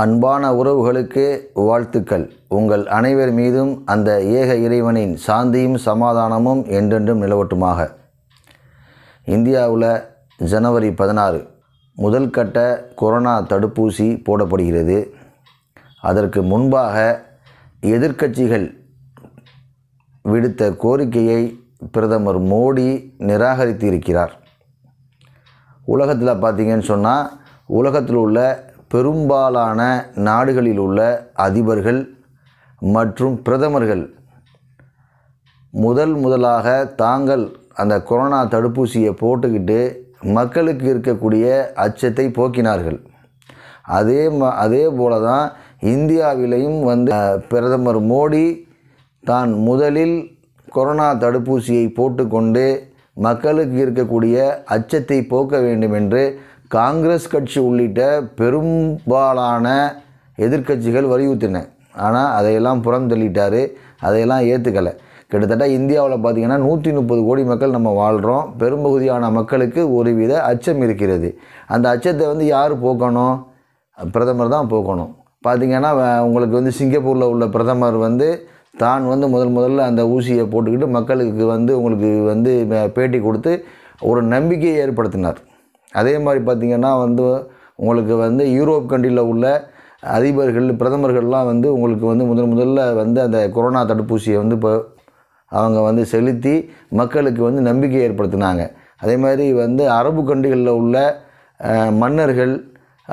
அன்பான உறவுகளுக்கே வாழ்த்துக்கள் உங்கள் அனைவர் மீதும் அந்த ஏக இறைவனின் சாந்தியும் சமாதானமும் என்றென்றும் நிலவட்டுமாக இந்தியாவில் ஜனவரி பதினாறு முதல் கட்ட கொரோனா தடுப்பூசி போடப்படுகிறது அதற்கு முன்பாக எதிர்க்கட்சிகள் விடுத்த கோரிக்கையை பிரதமர் மோடி நிராகரித்து இருக்கிறார் உலகத்தில் பார்த்திங்கன்னு சொன்னால் உலகத்தில் உள்ள பெரும்பாலான நாடுகளில் உள்ள அதிபர்கள் மற்றும் பிரதமர்கள் முதல் முதலாக தாங்கள் அந்த கொரோனா தடுப்பூசியை போட்டுக்கிட்டு மக்களுக்கு இருக்கக்கூடிய அச்சத்தை போக்கினார்கள் அதே ம அதே போல தான் இந்தியாவிலையும் வந்து பிரதமர் மோடி தான் முதலில் கொரோனா தடுப்பூசியை போட்டுக்கொண்டு மக்களுக்கு இருக்கக்கூடிய அச்சத்தை போக்க வேண்டும் என்று காங்கிரஸ் கட்சி உள்ளிட்ட பெரும்பாலான எதிர்கட்சிகள் வலியுறுத்தின ஆனால் அதையெல்லாம் புறம் தள்ளிட்டார் அதையெல்லாம் ஏற்றுக்கலை கிட்டத்தட்ட இந்தியாவில் பார்த்திங்கன்னா நூற்றி முப்பது கோடி மக்கள் நம்ம வாழ்கிறோம் பெரும்பகுதியான மக்களுக்கு ஒருவித அச்சம் இருக்கிறது அந்த அச்சத்தை வந்து யார் போக்கணும் பிரதமர் தான் போக்கணும் பார்த்திங்கன்னா உங்களுக்கு வந்து சிங்கப்பூரில் உள்ள பிரதமர் வந்து தான் வந்து முதல் முதல்ல அந்த ஊசியை போட்டுக்கிட்டு மக்களுக்கு வந்து உங்களுக்கு வந்து பேட்டி கொடுத்து ஒரு நம்பிக்கையை ஏற்படுத்தினார் அதே மாதிரி பார்த்திங்கன்னா வந்து உங்களுக்கு வந்து யூரோப் கண்ட்ரியில் உள்ள அதிபர்கள் பிரதமர்கள்லாம் வந்து உங்களுக்கு வந்து முதல் முதல்ல வந்து அந்த கொரோனா தடுப்பூசியை வந்து இப்போ அவங்க வந்து செலுத்தி மக்களுக்கு வந்து நம்பிக்கை ஏற்படுத்தினாங்க அதே மாதிரி வந்து அரபு கண்டிகளில் உள்ள மன்னர்கள்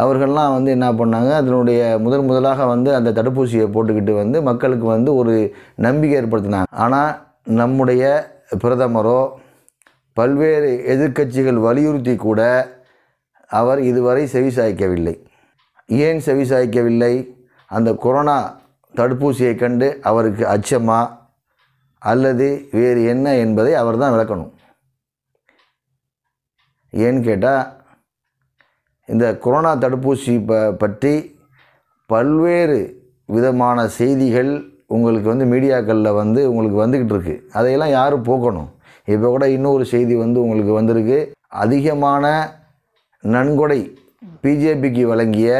அவர்கள்லாம் வந்து என்ன பண்ணாங்க அதனுடைய முதல் முதலாக வந்து அந்த தடுப்பூசியை போட்டுக்கிட்டு வந்து மக்களுக்கு வந்து ஒரு நம்பிக்கை ஏற்படுத்தினாங்க ஆனால் நம்முடைய பிரதமரோ பல்வேறு எதிர்க்கட்சிகள் வலியுறுத்தி கூட அவர் இதுவரை செவி சாய்க்கவில்லை ஏன் செவி சாய்க்கவில்லை அந்த கொரோனா தடுப்பூசியை கண்டு அவருக்கு அச்சமா அல்லது வேறு என்ன என்பதை அவர் தான் விளக்கணும் ஏன்னு கேட்டால் இந்த கொரோனா தடுப்பூசி ப பற்றி பல்வேறு விதமான செய்திகள் உங்களுக்கு வந்து மீடியாக்களில் வந்து உங்களுக்கு வந்துக்கிட்டு இருக்குது அதையெல்லாம் யாரும் போக்கணும் இப்போ கூட இன்னொரு செய்தி வந்து உங்களுக்கு வந்திருக்கு அதிகமான நன்கொடை பிஜேபிக்கு வழங்கிய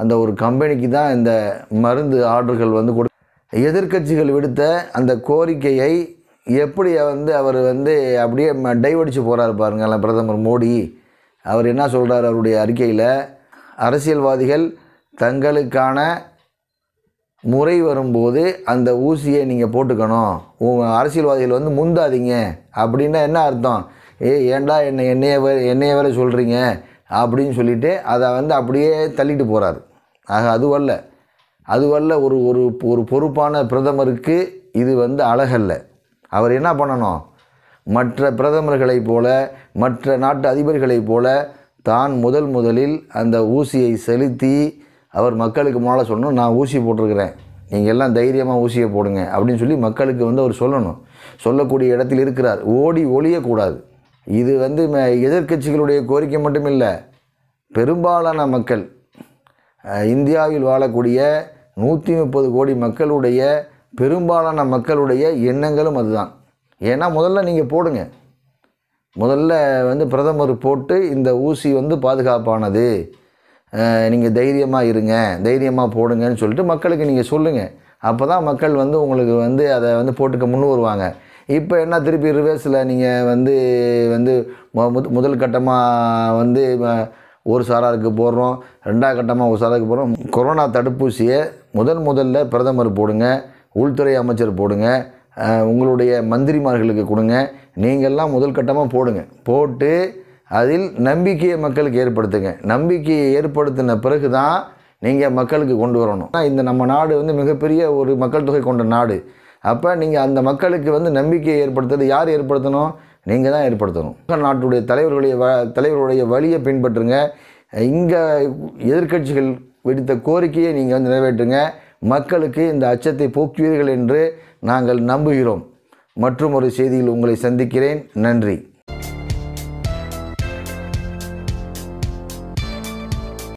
அந்த ஒரு கம்பெனிக்கு தான் இந்த மருந்து ஆர்டர்கள் வந்து கொடு எதிர்கட்சிகள் விடுத்த அந்த கோரிக்கையை எப்படி வந்து அவர் வந்து அப்படியே டைவடிச்சு போகிறாரு பாருங்கள் பிரதமர் மோடி அவர் என்ன சொல்கிறார் அவருடைய அறிக்கையில் அரசியல்வாதிகள் தங்களுக்கான முறை வரும்போது அந்த ஊசியை நீங்கள் போட்டுக்கணும் உங்கள் அரசியல்வாதிகள் வந்து முந்தாதீங்க அப்படின்னா என்ன அர்த்தம் ஏ ஏண்டா என்னை என்னைய வேறு என்னைய வேறு சொல்கிறீங்க அப்படின்னு சொல்லிவிட்டு அதை வந்து அப்படியே தள்ளிட்டு போகிறாரு ஆக அதுவல்ல அதுவல்ல ஒரு ஒரு ஒரு பொறுப்பான பிரதமருக்கு இது வந்து அழகல்ல அவர் என்ன பண்ணணும் மற்ற பிரதமர்களைப் போல மற்ற நாட்டு அதிபர்களைப் போல தான் முதல் முதலில் அந்த ஊசியை செலுத்தி அவர் மக்களுக்கு முன்னால் சொல்லணும் நான் ஊசி போட்டிருக்கிறேன் நீங்கள் எல்லாம் தைரியமாக ஊசியை போடுங்க அப்படின்னு சொல்லி மக்களுக்கு வந்து அவர் சொல்லணும் சொல்லக்கூடிய இடத்தில் இருக்கிறார் ஓடி ஒழியக்கூடாது இது வந்து எதிர்கட்சிகளுடைய கோரிக்கை மட்டும் இல்லை பெரும்பாலான மக்கள் இந்தியாவில் வாழக்கூடிய நூற்றி முப்பது கோடி மக்களுடைய பெரும்பாலான மக்களுடைய எண்ணங்களும் அதுதான் ஏன்னா முதல்ல நீங்கள் போடுங்க முதல்ல வந்து பிரதமர் போட்டு இந்த ஊசி வந்து பாதுகாப்பானது நீங்கள் தைரியமாக இருங்க தைரியமாக போடுங்கன்னு சொல்லிட்டு மக்களுக்கு நீங்கள் சொல்லுங்கள் அப்போ தான் மக்கள் வந்து உங்களுக்கு வந்து அதை வந்து போட்டுக்க முன்னு வருவாங்க இப்போ என்ன திருப்பி ரிவர்ஸில் நீங்கள் வந்து வந்து முதல் கட்டமாக வந்து ஒரு சாராருக்கு போடுறோம் ரெண்டாவது கட்டமாக ஒரு சாராருக்கு போடுறோம் கொரோனா தடுப்பூசியை முதன் முதல்ல பிரதமர் போடுங்க உள்துறை அமைச்சர் போடுங்க உங்களுடைய மந்திரிமார்களுக்கு கொடுங்க நீங்கள்லாம் முதல் கட்டமாக போடுங்க போட்டு அதில் நம்பிக்கையை மக்களுக்கு ஏற்படுத்துங்க நம்பிக்கையை ஏற்படுத்தின பிறகு தான் நீங்கள் மக்களுக்கு கொண்டு வரணும் இந்த நம்ம நாடு வந்து மிகப்பெரிய ஒரு மக்கள் தொகை கொண்ட நாடு அப்போ நீங்கள் அந்த மக்களுக்கு வந்து நம்பிக்கையை ஏற்படுத்துறது யார் ஏற்படுத்தணும் நீங்கள் தான் ஏற்படுத்தணும் நாட்டுடைய தலைவர்களுடைய வ தலைவருடைய வழியை பின்பற்றுங்க இங்கே எதிர்கட்சிகள் விடுத்த கோரிக்கையை நீங்கள் வந்து நிறைவேற்றுங்க மக்களுக்கு இந்த அச்சத்தை போக்குவீர்கள் என்று நாங்கள் நம்புகிறோம் மற்றும் ஒரு செய்தியில் உங்களை சந்திக்கிறேன் நன்றி